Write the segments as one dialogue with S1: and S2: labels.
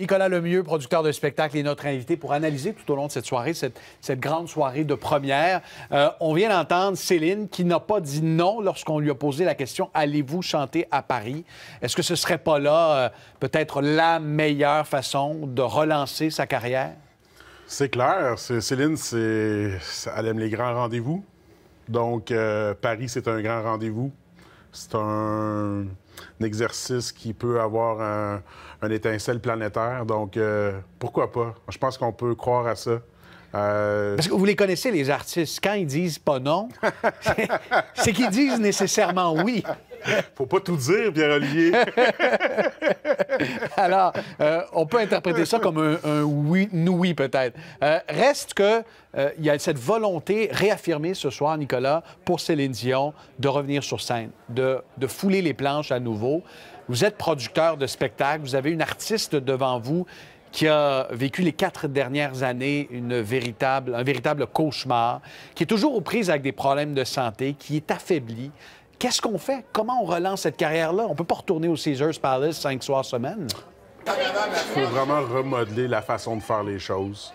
S1: Nicolas Lemieux, producteur de spectacle, est notre invité pour analyser tout au long de cette soirée, cette, grande soirée de première. Euh, on vient d'entendre Céline qui n'a pas dit non lorsqu'on lui a posé la question Allez-vous chanter à Paris Est-ce que ce serait pas là euh, peut-être la meilleure façon de relancer sa carrière
S2: C'est clair. Céline, elle aime les grands rendez-vous. Donc, euh, Paris, c'est un grand rendez-vous. C'est un un exercice qui peut avoir un, étincelle planétaire. Donc, euh, pourquoi pas? Je pense qu'on peut croire à ça. Euh, Parce que
S1: vous les connaissez, les artistes. Quand ils disent pas non, c'est qu'ils disent nécessairement oui. Faut pas tout dire, Pierre-Olivier. Alors, euh, on peut interpréter ça comme un, un oui, oui peut-être. Euh, reste que euh, y a cette volonté réaffirmée ce soir, Nicolas, pour Céline Dion, de revenir sur scène, de, fouler les planches à nouveau. Vous êtes producteur de spectacle, vous avez une artiste devant vous qui a vécu les quatre dernières années une véritable, un véritable cauchemar, qui est toujours aux prises avec des problèmes de santé, qui est affaibli, Qu'est-ce qu'on fait? Comment on relance cette carrière-là? On ne peut pas retourner au Caesars Palace cinq soirs semaine.
S2: Il faut vraiment remodeler la façon de faire les choses.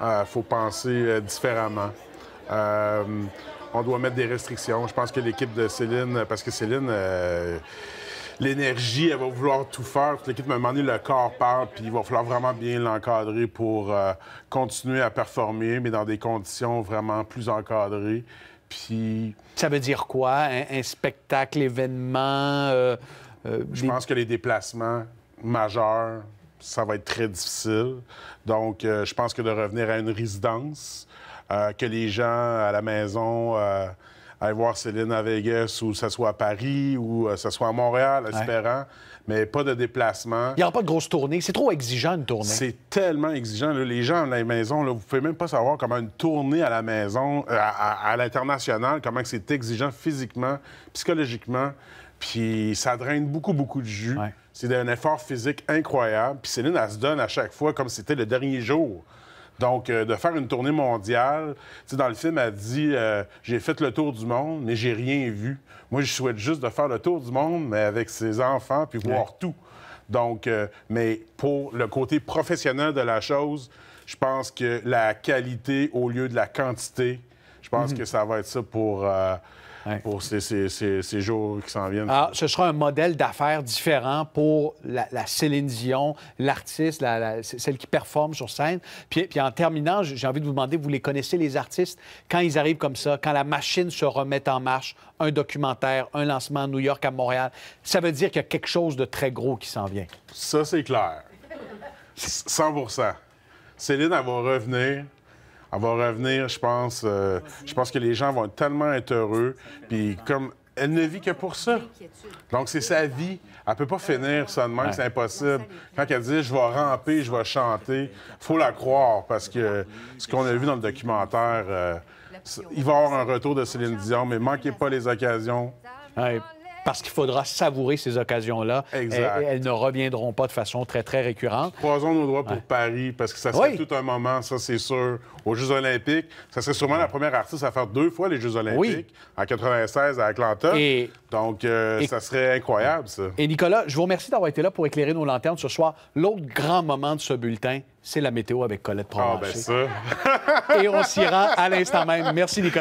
S2: Il euh, faut penser euh, différemment. Euh, on doit mettre des restrictions. Je pense que l'équipe de Céline, parce que Céline, l'énergie, elle va vouloir tout faire. L'équipe m'a demandé le corps parle, puis il va falloir vraiment bien l'encadrer pour continuer à performer, mais dans des conditions vraiment plus encadrées. Ça veut dire quoi? Un, spectacle, événement? Euh, euh, je pense que les déplacements majeurs, ça va être très difficile. Donc, euh, je pense que de revenir à une résidence, que les gens à la maison aller voir Céline à Vegas ou que ce soit à Paris ou euh, que ce soit à Montréal, espérant, mais pas de déplacement.
S1: Il n'y aura pas de grosse tournée. C'est trop exigeant, une tournée.
S2: C'est tellement exigeant. Là. Les gens à la maison, là, vous ne pouvez même pas savoir comment une tournée à la maison, euh, à, l'international, comment c'est exigeant physiquement, psychologiquement. Puis ça draine beaucoup, beaucoup de jus. C'est un effort physique incroyable. Puis Céline, elle se donne à chaque fois comme si c'était le dernier jour. Donc, euh, de faire une tournée mondiale, tu sais, dans le film, elle dit euh, J'ai fait le tour du monde, mais j'ai rien vu. Moi, je souhaite juste de faire le tour du monde, mais avec ses enfants, puis voir tout. Donc, euh, mais pour le côté professionnel de la chose, je pense que la qualité au lieu de la quantité, je pense mhm. que ça va être ça pour pour ces, jours qui s'en viennent. Alors,
S1: ah, ce sera un modèle d'affaires différent pour la, Céline Dion, l'artiste, celle qui performe sur scène. Puis, puis en terminant, j'ai envie de vous demander, vous les connaissez, les artistes, quand ils arrivent comme ça, quand la machine se remet en marche, un documentaire, un lancement à New York, à Montréal, ça veut dire qu'il y a quelque chose de très gros qui s'en vient.
S2: Ça, c'est clair. 100 Céline, elle va revenir elle va revenir, je pense. Euh, je pense que les gens vont tellement être heureux. Puis comme elle ne vit que pour ça. Donc, c'est sa vie. Elle ne peut pas finir ça ne manque, c'est impossible. Quand elle dit je vais ramper, je vais chanter, faut la croire parce que ce qu'on a vu dans le documentaire, euh, il va y avoir un retour de Céline Dion, mais manquez pas les occasions parce qu'il
S1: faudra savourer ces occasions-là. Exact. Et, elles ne reviendront pas de façon très, très récurrente.
S2: Croisons nos doigts pour Paris, parce que ça serait tout un moment, ça, c'est sûr. Aux Jeux olympiques, ça serait sûrement la première artiste à faire deux fois les Jeux olympiques, en 96 à Atlanta. Donc, euh,
S1: ça serait incroyable, ça. Et Nicolas, je vous remercie d'avoir été là pour éclairer nos lanternes ce soir. L'autre grand moment de ce bulletin, c'est la météo avec Colette Provencher. Ah, ben ça! et on s'y rend à l'instant même. Merci, Nicolas.